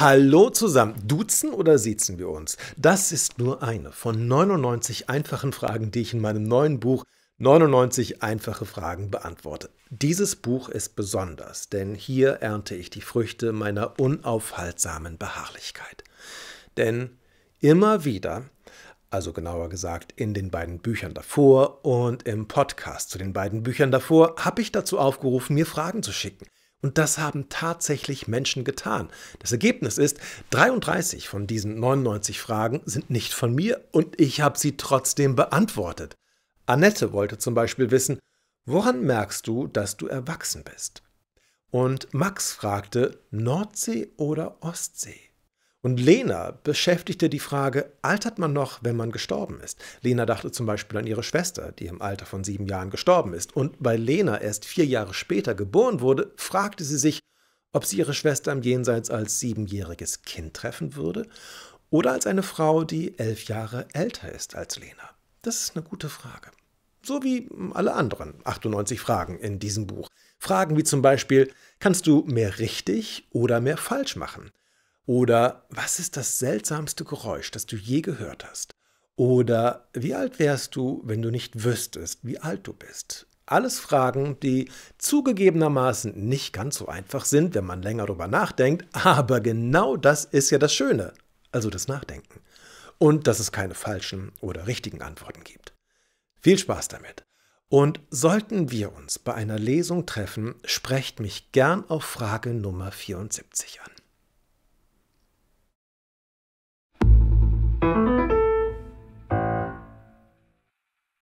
Hallo zusammen. Duzen oder siezen wir uns? Das ist nur eine von 99 einfachen Fragen, die ich in meinem neuen Buch 99 einfache Fragen beantworte. Dieses Buch ist besonders, denn hier ernte ich die Früchte meiner unaufhaltsamen Beharrlichkeit. Denn immer wieder, also genauer gesagt in den beiden Büchern davor und im Podcast zu den beiden Büchern davor, habe ich dazu aufgerufen, mir Fragen zu schicken. Und das haben tatsächlich Menschen getan. Das Ergebnis ist, 33 von diesen 99 Fragen sind nicht von mir und ich habe sie trotzdem beantwortet. Annette wollte zum Beispiel wissen, woran merkst du, dass du erwachsen bist? Und Max fragte, Nordsee oder Ostsee? Und Lena beschäftigte die Frage, altert man noch, wenn man gestorben ist? Lena dachte zum Beispiel an ihre Schwester, die im Alter von sieben Jahren gestorben ist. Und weil Lena erst vier Jahre später geboren wurde, fragte sie sich, ob sie ihre Schwester im Jenseits als siebenjähriges Kind treffen würde oder als eine Frau, die elf Jahre älter ist als Lena. Das ist eine gute Frage. So wie alle anderen 98 Fragen in diesem Buch. Fragen wie zum Beispiel, kannst du mehr richtig oder mehr falsch machen? Oder was ist das seltsamste Geräusch, das du je gehört hast? Oder wie alt wärst du, wenn du nicht wüsstest, wie alt du bist? Alles Fragen, die zugegebenermaßen nicht ganz so einfach sind, wenn man länger darüber nachdenkt, aber genau das ist ja das Schöne, also das Nachdenken. Und dass es keine falschen oder richtigen Antworten gibt. Viel Spaß damit. Und sollten wir uns bei einer Lesung treffen, sprecht mich gern auf Frage Nummer 74 an.